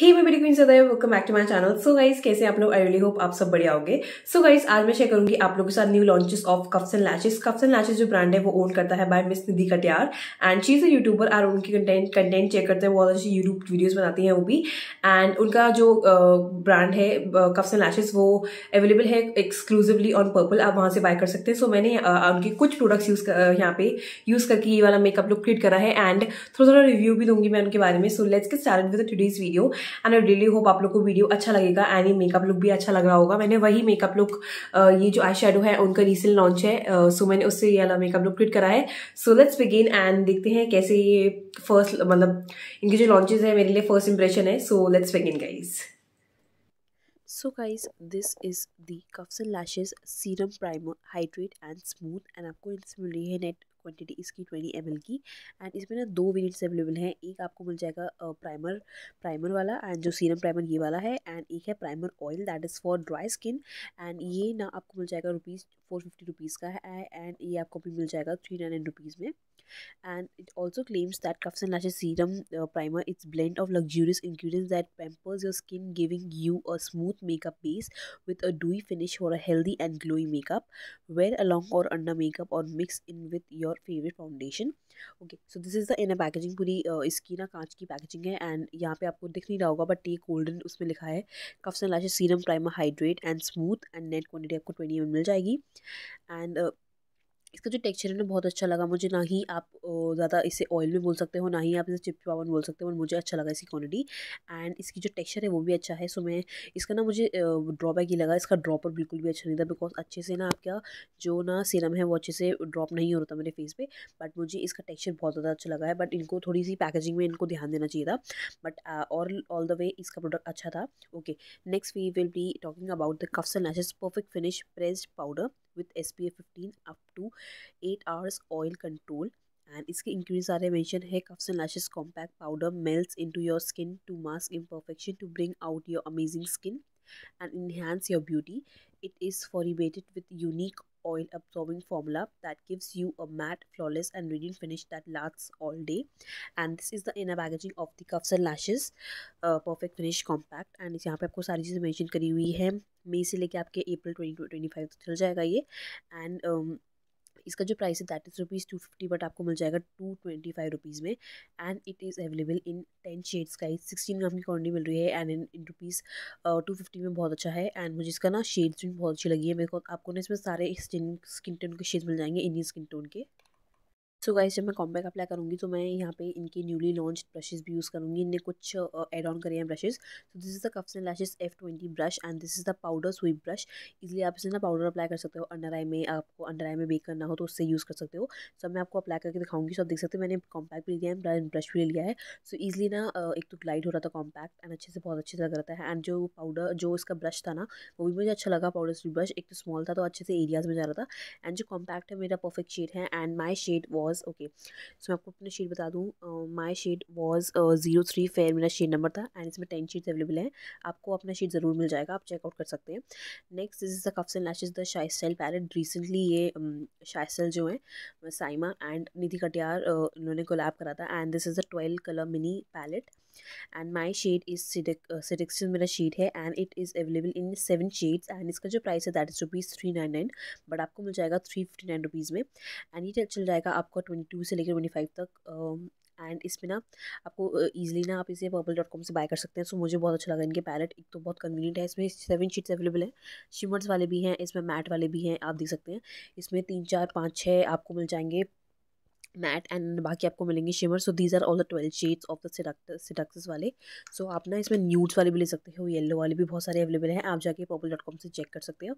हे मैं मेरी क्वीन सदैव welcome back to my channel so guys कैसे आप लोग आई रियली होप आप सब बढ़िया होंगे सो गाइस आज मैं शेयर करूंगी आप लोगों के साथ new launches of cuffs and lashes cuffs and lashes जो ब्रांड है वो ओन करता है by miss Nidhi Katiyar and she is a YouTuber और उनकी कंटेंट कंटेंट चेक करते हैं बहुत अच्छी यूट्यूब वीडियोज बनाती है वो भी एंड उनका जो ब्रांड है कफ्स एंड लैचेस वो अवेलेबल है एक्सक्लूसिवली ऑन पर्पल आप वहां से बाय कर सकते हैं सो so, मैंने उनके कुछ प्रोडक्ट्स यूज यहाँ पे यूज करके ये वाला मेकअप लुक क्रिएट करा है एंड थोड़ा थोड़ा रिव्यू भी दूंगी मैं उनके बारे में so let's get start with today's video and I really hope आप लोग को वीडियो अच्छा लगेगा एंड ये मेकअप लुक भी अच्छा लग रहा होगा मैंने वही मेकअप लुक ये जो आई है उनका रिसेंट लॉन्च है सो मैंने उससे ये अला मेकअप लुक क्रिएट करा है सो लेट्स बिगिन एंड देखते हैं कैसे ये फर्स्ट मतलब इनके जो लॉन्चेज है मेरे लिए फर्स्ट इंप्रेशन है so let's begin guys So guys, this is the Cuffs and Lashes Serum Primer Hydrate and Smooth and आपको इनसे मिली है नेट क्वान्टिटी इसकी ट्वेंटी एम की एंड इसमें ना दो वेरियंट्स अवेलेबल हैं एक आपको मिल जाएगा प्राइमर प्राइमर वाला एंड जो सीरम प्राइमर ये वाला है एंड एक है primer oil that is for dry skin and ये ना आपको मिल जाएगा रुपीज़ फोर फिफ्टी रुपीज़ का है एंड ये आपको भी मिल जाएगा थ्री नाइन रुपीज़ में and it also claims that Cuffs and Lashes Serum uh, Primer its blend of luxurious ingredients that pampers your skin giving you a smooth makeup base with a dewy finish for a healthy and glowy makeup wear along or under makeup or mix in with your favorite foundation okay so okay so this is the inner packaging पूरी इसकी ना कांच की packaging है and यहाँ पे आपको दिख नहीं रहा होगा बट ये usme likha hai cuffs and lashes serum primer hydrate and smooth and net quantity aapko 20 ml mil jayegi and uh, इसका जो टेक्सचर है ना बहुत अच्छा लगा मुझे ना ही आप ज़्यादा इसे ऑयल में बोल सकते हो ना ही आप इसे पावन बोल सकते हो मुझे अच्छा लगा इसकी क्वालिटी एंड इसकी जो टेक्सचर है वो भी अच्छा है सो मैं इसका ना मुझे ड्रॉबैक ही लगा इसका ड्रॉपर बिल्कुल भी अच्छा नहीं था बिकॉज अच्छे से ना आपका जो ना सीरम है वो अच्छे से ड्रॉप नहीं हो रहा था मेरे फेस पर बट मुझे इसका टेक्स्चर बहुत ज़्यादा अच्छा लगा है बट इनको थोड़ी सी पैकेजिंग में इनको ध्यान देना चाहिए था बट और ऑल द वे इसका प्रोडक्ट अच्छा था okay next we will be talking about the cuffs and lashes perfect finish pressed powder with S P F fifteen up to eight hours oil control and इसके ingredient सारे mention है cuffs and lashes compact powder in into your skin to mask imperfection to bring out your amazing skin and enhance your beauty. It is formulated with unique oil absorbing formula that gives you a matte, flawless and radiant finish that lasts all day. And this is the inner packaging of the cuffs and lashes. uh, Perfect Finish Compact. And and यहाँ पे आपको सारी चीज़ें mention करी हुई हैं मई से लेके आपके अप्रैल 2025 तक चल जाएगा ये and um, इसका जो प्राइस है that is rupees two fifty but आपको मिल जाएगा टू ट्वेंटी फाइव रुपीज़ में and it is available in ten shades का सिक्सटीन ग्राम की क्वान्टिटी मिल रही है and in in rupees two fifty में बहुत अच्छा है एंड मुझे इसका ना शेड्स भी बहुत अच्छी लगी है मेरे को आपको ना इसमें सारे स्किन स्किन टोन के शेड्स मिल जाएंगे इंडियन स्किन टोन के सो गाइस जब मैं कॉम्बैक अप्लाई करूँगी तो मैं यहाँ पे इनके न्यूली लॉन्च ब्रशेज भी यूज़ करूँगी इनने कुछ एड ऑन करे हैं brushes so this is the cuffs and lashes F twenty brush and this is the powder sweep brush इसलिए आप इसे ना पाउडर अप्लाई कर सकते हो अंडर आई में आपको अंडर आई में बेक करना हो तो उससे यूज़ कर सकते हो सो मैं आपको अप्लाई करके दिखाऊंगी सो आप देख सकते हो मैंने कॉम्पैक्ट भी लिया है ब्रश भी ले लिया है सो ईजिली ना एक तो ग्लाइड हो रहा था कॉम्पैक्ट एंड अच्छे से बहुत अच्छे से लग रहा था एंड जो पाउडर जो इसका ब्रश था ना वो भी मुझे अच्छा लगा पाउडर स्वीप ब्रश एक तो स्मॉल था तो अच्छे से एरियाज़ में जा रहा था एंड जो कॉम्पैक्ट है मेरा परफेक्ट शेड है and my shade was was okay so मैं आपको अपना शेड बता दूँ my shade was zero three fair मेरा शेड नंबर था एंड इसमें टेन शीट्स अवेलेबल हैं आपको अपना शेड ज़रूर मिल जाएगा आप चेकआउट कर सकते हैं next is is the cuffs and lashes the shy style palette recently ये शाई स्टाइल जो है साइमा एंड निधि कटियार इन्होंने कोलैब करा था and this is the twelve colour mini palette and my shade is seduction मेरा शेड है and it is available in seven shades and इसका जो प्राइस है that is rupees three nine nine but आपको मिल जाएगा थ्री फिफ्टी नाइन रुपीज़ में and ये चल जाएगा आपका ट्वेंटी टू से लेकर ट्वेंटी फाइव तक एंड um, इसमें ना आपको ईजिली uh, ना आप इसे पर्पल डॉट कॉम से बाय कर सकते हैं सो मुझे बहुत अच्छा लगा इनके पैलेट एक तो बहुत कन्वीनियंट है इसमें सेवन शीट्स अवेलेबल हैं शिमर्स वाले भी हैं इसमें मैट वाले भी हैं आप देख सकते हैं इसमें तीन चार पाँच छः आपको मिल जाएंगे मैट एंड बाकी आपको मिलेंगे shimmer so these are all the twelve shades of the सिडक्स वाले सो so, आप ना इसमें न्यूड्स वाले भी ले सकते हो येलो वाले भी बहुत सारे अवेलेबल हैं आप जाके पॉपल डॉट कॉम से चेक कर सकते हो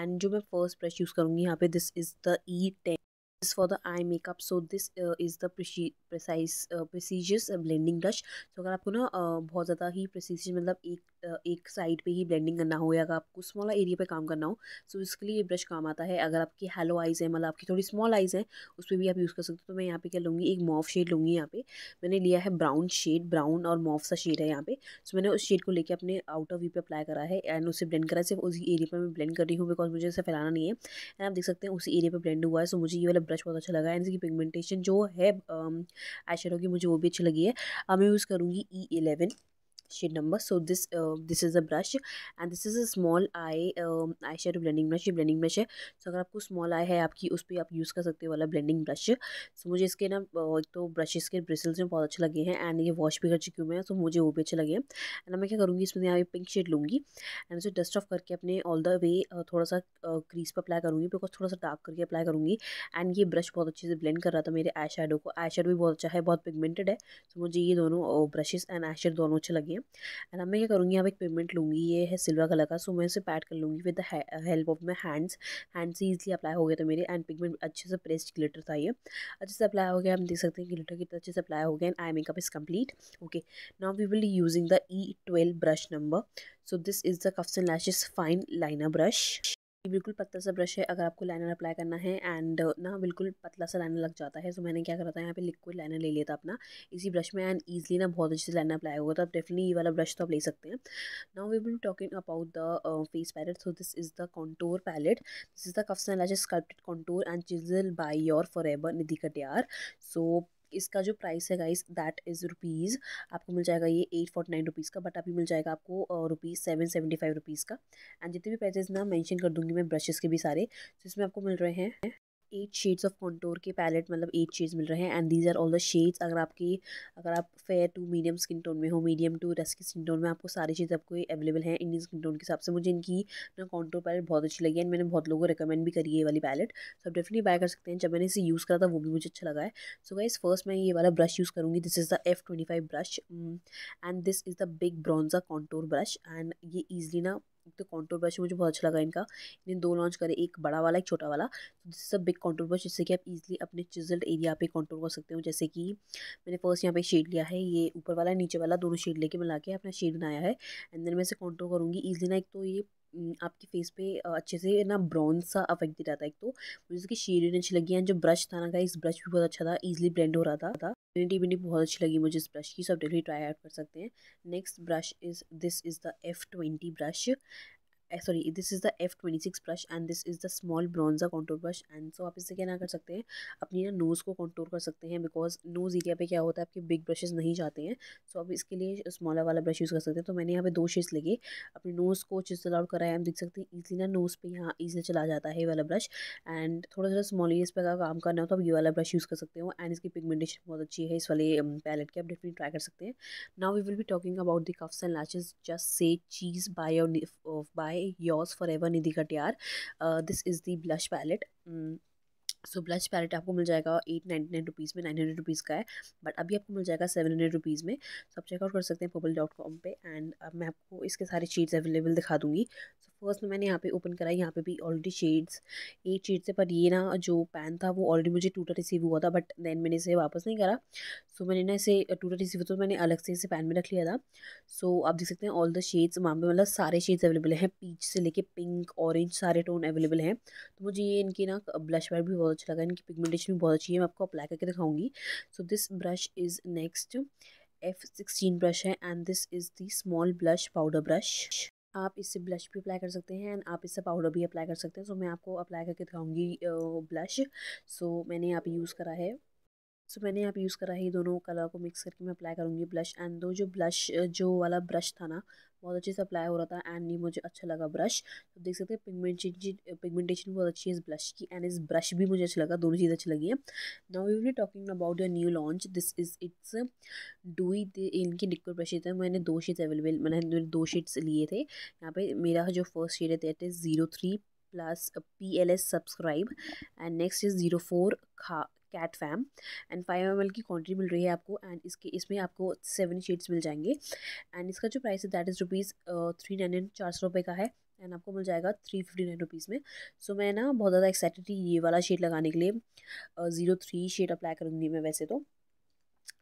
एंड जो मैं फर्स्ट ब्रश यूज़ करूँगी यहाँ पे this is the E ten is for the eye makeup so this uh, is the precise uh, prestigious blending brush so अगर आपको ना uh, बहुत ज़्यादा ही precision मतलब एक एक साइड पे ही ब्लेंडिंग करना हो या अगर आपको स्मॉल एरिया पे काम करना हो सो इसके लिए ये ब्रश काम आता है अगर आपकी हेलो आइज़ है मतलब आपकी थोड़ी स्मॉल आइज़ है उस पर भी आप यूज़ कर सकते हो तो मैं यहाँ पे क्या लूँगी एक मॉफ शेड लूँगी यहाँ पे मैंने लिया है ब्राउन शेड ब्राउन और मॉफ सा शेड है यहाँ पे सो मैंने उस शेड को लेकर अपने आउटर व्यू पर अप्लाई करा है एंड उसे ब्लेंड करा सिर्फ उसी एरिया पर मैं ब्लेंड कर रही हूँ बिकॉज मुझे इसे फैलाना नहीं है एंड आप देख सकते हैं उसी एरिया पर ब्लेंड हुआ है सो मुझे ये वाला ब्रश बहुत अच्छा लगा है एंड इसकी पिगमेंटेशन जो है आई की मुझे वो भी अच्छी लगी है अब मैं यूज़ करूँगी E e eleven shade number so this uh, this is a brush and this is a small eye eye shade blending brush ये ब्लेंडिंग ब्रश है सो अगर आपको स्मॉल आई है आपकी उस पर आप यूज़ कर सकते हो वाला ब्लेंडिंग ब्रश सो मुझे इसके ना एक तो ब्रशेज़ के ब्रिसल्स में बहुत अच्छे लगे हैं एंड ये वॉश भी कर चुकी हुए हैं सो मुझे वो भी अच्छे लगे हैं एंड मैं क्या करूँगी इसमें यहाँ पिंक शेड लूँगी एंड उसे डस्ट ऑफ करके अपने ऑल द वे थोड़ा सा क्रीज पर अप्लाई करूँगी बिकॉज थोड़ा सा डार्क करके अप्लाई करूँगी एंड ये ब्रश बहुत अच्छे से ब्लेंड कर रहा था मेरे आई शेडो को आई शेड भी बहुत अच्छा है बहुत पिगमेंटेड है सो मुझे ये दोनों ब्रशेज एंड आई शेड दोनों अच्छे लगे हैं एंड अब मैं क्या करूँगी अब एक पेमेंट लूँगी ये है सिल्वर कलर का सो मैं इसे पैड कर लूँगी with help of my hands hand से ईजिली अप्लाई हो गया था मेरे एंड पिगमेंट अच्छे से प्रेस्ड ग्लिटर था ये अच्छे से अप्लाई हो गया हम देख सकते हैं ग्लिटर कितना अच्छे से अप्लाई हो गया and eye makeup is complete okay now we will using the E twelve brush number so this is the cuffs and lashes fine liner brush बिल्कुल पतला सा ब्रश है अगर आपको लाइनर अप्लाई करना है एंड ना बिल्कुल पतला सा लाइनर लग जाता है सो मैंने क्या करा था यहाँ पे लिक्विड लाइनर ले लिया था अपना इसी ब्रश में एंड ईजिली ना बहुत अच्छे से लाइनर अप्लाई होगा तो आप डेफिनेटली ये वाला ब्रश तो आप ले सकते हैं now we will talking about the face palette so this is the contour palette this is the cuffs and lashes sculpted contour and chisel by your forever Nidhi Katiyar so इसका जो price है guys that is rupees आपको मिल जाएगा ये eight forty nine rupees का but अभी मिल जाएगा आपको rupees seven seventy five rupees का एंड जितने भी प्राइजेज ना मेंशन कर दूंगी मैं ब्रशेस के भी सारे तो इसमें आपको मिल रहे हैं एट शेड्स ऑफ कॉन्टोर के पैलेट मतलब एट शेड्स मिल रहे हैं and these are all the shades अगर आपकी अगर आप fair to medium skin tone में हो medium to dusky skin tone में आपको सारी चीज़ आपको अवेलेबल हैं इंडियन स्किन टोन के हिसाब से मुझे इनकी ना कॉन्टोर पैलेट बहुत अच्छी लगी एंड मैंने बहुत लोगों को रिकमेंड भी करी है ये वाली पैलेट सो आप डेफिनेटली बाय कर सकते हैं जब मैंने इसे यूज़ करा था वो भी मुझे अच्छा लगा है सो गाइज फर्स्ट मैं ये वाला ब्रश यूज़ करूँगी this is the F twenty five brush and this is the big bronzer contour brush and ये ईजिली ना तो कॉन्टूर ब्रश मुझे बहुत अच्छा लगा इनका इन्हें दो लॉन्च करें एक बड़ा वाला एक छोटा वाला this is big contour brush जिससे कि आप इजीली अपने चिजल्ड एरिया पे कॉन्टूर कर सकते हो जैसे कि मैंने फर्स्ट यहाँ पे शेड लिया है ये ऊपर वाला नीचे वाला दोनों शेड लेके मिला के अपना शेड बनाया है एंड देन मैं इसे कॉन्टूर करूँगी ईजिली ना एक तो ये आपके फेस पे अच्छे से ना ब्राउन सा अफेक्ट दे रहा था एक तो मुझे इसकी शेडिंग अच्छी लगी एंड जो ब्रश था ना इस ब्रश भी बहुत अच्छा था ईजिली ब्लेंड हो रहा था टिनी बिनी बहुत अच्छी लगी मुझे इस ब्रश की सब डेली ट्राई आउट कर सकते हैं next brush is this is the F twenty brush sorry this is the F twenty six brush and this is the small bronzer contour brush and so आप इससे क्या ना कर सकते हैं अपनी ना नोज़ को कॉन्टोर कर सकते हैं बिकॉज नोज़ एरिया पे क्या होता है आपके बिग ब्रशेज़ नहीं जाते हैं सो so, आप इसके लिए स्मॉलर वाला ब्रश यूज़ कर सकते हैं तो मैंने यहाँ पे दो शेड्स लेके अपने नोज़ को चिजल आउट कराया हम देख सकते हैं ईजिली ना नोज़ पे यहाँ ईजिली चला जाता है ये वाला ब्रश एंड थोड़ा सा स्मॉल एरियज पर अगर काम करना हो तो आप ये वाला ब्रश यूज़ कर सकते हो एंड इसकी पिगमेंटेशन बहुत अच्छी है इस वाले पैलेट um, की आप डेफिनेटली ट्राई कर सकते हैं नाउ वी विल भी talking about the cuffs and lashes just say cheese by और by yours forever Nidhi Katiyar this is the blush palette so blush palette आपको मिल जाएगा एट नाइन्टी नाइन रुपीज़ में nine hundred rupees का है but अभी आपको मिल जाएगा सेवन हंड्रेड रुपीज़ में सो आप चेकआउट कर सकते हैं पोबल डॉट कॉम पर एंड मैं आपको इसके सारे चीज़ अवेलेबल दिखा दूँगी सो फर्स्ट में मैंने यहाँ पे ओपन करा यहाँ पे भी ऑलरेडी शेड्स एक शेड से पर ये ना जो पैन था वो ऑलरेडी मुझे टूटा रिसीव हुआ था बट देन मैंने इसे वापस नहीं करा सो so, मैंने ना इसे टूटा uh, रिसीव तो मैंने अलग से इसे पैन में रख लिया था सो so, आप देख सकते हैं ऑल द शेड्स वहाँ पर मतलब सारे शेड्स अवेलेबल हैं पीच से लेके पिंक ऑरेंज सारे टोन अवेलेबल हैं तो मुझे ये इनकी ना ब्लश uh, वायर भी बहुत अच्छा लगा इनकी पिगमेंटेशन भी बहुत अच्छी है मैं आपको अप्लाई करके दिखाऊंगी so this brush is next F sixteen brush है and this is the small blush powder brush आप इससे ब्लश भी अप्लाई कर सकते हैं एंड आप इससे पाउडर भी अप्लाई कर सकते हैं सो मैं आपको अप्लाई करके दिखाऊंगी ब्लश सो मैंने यहाँ पे यूज़ करा है सो तो so, मैंने यहाँ पे यूज़ करा है दोनों कलर को मिक्स करके मैं अप्लाई करूँगी ब्लश एंड दो जो ब्लश जो वाला ब्रश था ना बहुत अच्छे से अप्लाई हो रहा था एंड ये मुझे अच्छा लगा ब्रश तो देख सकते हैं पिगमेंटेशन पिगमेंटेशन बहुत अच्छी है इस ब्रश की एंड इस ब्रश भी मुझे अच्छा लगा दोनों चीज़ अच्छी लगी है now we be talking about your new launch this is it's dewy इनकी लिक्विड ब्रशेज है मैंने दो शेड्स अवेलेबल मैंने दो शेड्स लिए थे यहाँ पे मेरा जो फर्स्ट शेड है that is zero three plus P L S subscribe and next is zero four खा कैट फैम एंड फाइव एम की क्वान्टिटी मिल रही है आपको एंड इसके इसमें आपको सेवन शेड्स मिल जाएंगे एंड इसका जो प्राइस है that is rupees three nine चार सौ रुपये का है एंड आपको मिल जाएगा थ्री फिफ्टी नाइन रुपीज़ में सो so, मैं ना बहुत ज़्यादा एक्साइटेड थी ये वाला शेड लगाने के लिए ज़ीरो थ्री शेड अप्लाई करूँगी मैं वैसे तो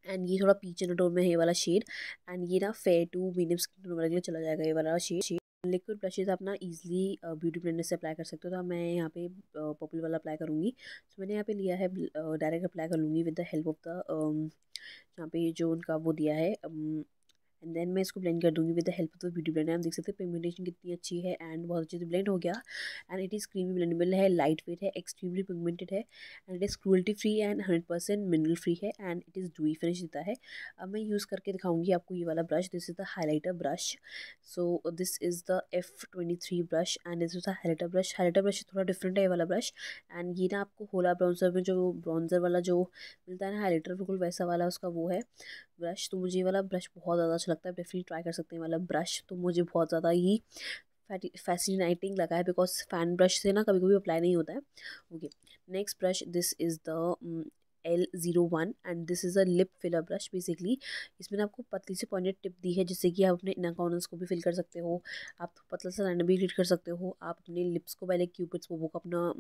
एंड ये थोड़ा पीच एंड में है ये वाला शेड एंड ये ना फेयर टू मीडियम स्किन वाले के लिए चला जाएगा ये वाला शेड लिक्विड ब्रशेज़ आप ना ईजिली ब्यूटी ब्लेंडर से अप्लाई कर सकते हो तो मैं यहाँ पे पॉपुलर वाला अप्लाई करूँगी सो तो मैंने यहाँ पे लिया है डायरेक्ट अप्लाई कर लूँगी with the help of the यहाँ पे जो उनका वो दिया है एंड देन मैं इसको ब्लेंड कर दूँगी with the help of the beauty blender आप देख सकते हैं पिगमेंटेशन कितनी अच्छी है एंड बहुत अच्छे से ब्लेंड हो गया and it is creamy blendable है लाइट वेट है एक्सट्रीमली पिगमेंटेड है and it is cruelty free and hundred percent mineral free है and it is dewy finish देता है अब मैं यूज़ करके दिखाऊंगी आपको ये वाला brush this is the highlighter brush so this is the F twenty three brush and this is the highlighter brush highlighter brush थोड़ा डिफरेंट है ये वाला ब्रश एंड ये ना आपको होला ब्राउन्सर में जो ब्राउन्जर वाला जो मिलता है ना हाईलाइटर बिल्कुल वैसा वाला उसका वो है ब्रश तो मुझे ये वाला ब्रश बहुत ज़्यादा अच्छा अच्छा लगता है डेफिनेटली ट्राई कर सकते हैं वाला मतलब ब्रश तो मुझे बहुत ज़्यादा ही फैसिनेटिंग लगा है बिकॉज फैन ब्रश से ना कभी कभी अप्लाई नहीं होता है okay next brush this is the L zero one and this is a lip filler brush basically इसमें आपको पतली सी पॉइंटेड टिप दी है जिससे कि आप अपने इनर कॉर्नर्स को भी फिल कर सकते हो आप पतला सा लाइनर भी क्रिएट कर सकते हो आप अपने लिप्स को पहले क्यूपिट्स वो बुक अपना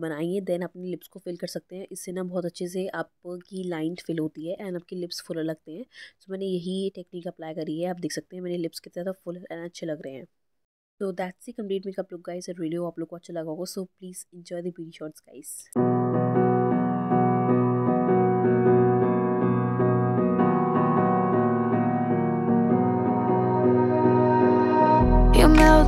बनाइए देन अपने लिप्स को फिल कर सकते हैं इससे ना बहुत अच्छे से आपकी लाइन फिल होती है एंड आपके लिप्स फुलर लगते हैं सो so, मैंने यही टेक्निक अप्लाई करी है आप देख सकते हैं मेरे लिप्स कितने ज़्यादा फुल एंड अच्छे लग रहे हैं तो दैट्स ही complete makeup look guys video आप लोग को अच्छा लगा होगा so please enjoy the video shorts guys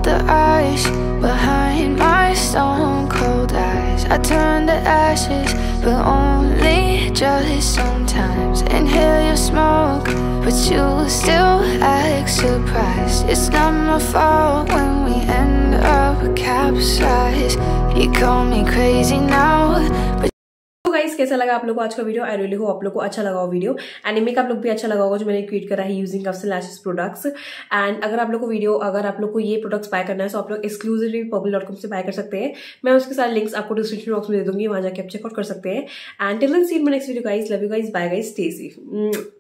the ice behind my stone cold eyes I turn to ashes, but only just sometimes Inhale your smoke, but you still act surprised It's not my fault when we end up capsized You call me crazy now कैसा लगा आप लोग को आज का video I really हो आप लोग को अच्छा लगा हो वीडियो एंड का आप लोग भी अच्छा लगा होगा जो मैंने क्रिएट करा है using cuffs and lashes products and अगर आप लोग को वीडियो अगर आप लोग को ये प्रोडक्ट्स बाय करना है तो आप लोग एक्सक्लूसिवली पॉपल डॉट कॉम से बाय कर सकते हैं मैं उसके सारे लिंक्स आपको डिस्क्रिप्शन बॉक्स में दे दूंगी वहां जाकर आप चेकआउट कर सकते हैं and till see in next video guys love you guys bye guys stay safe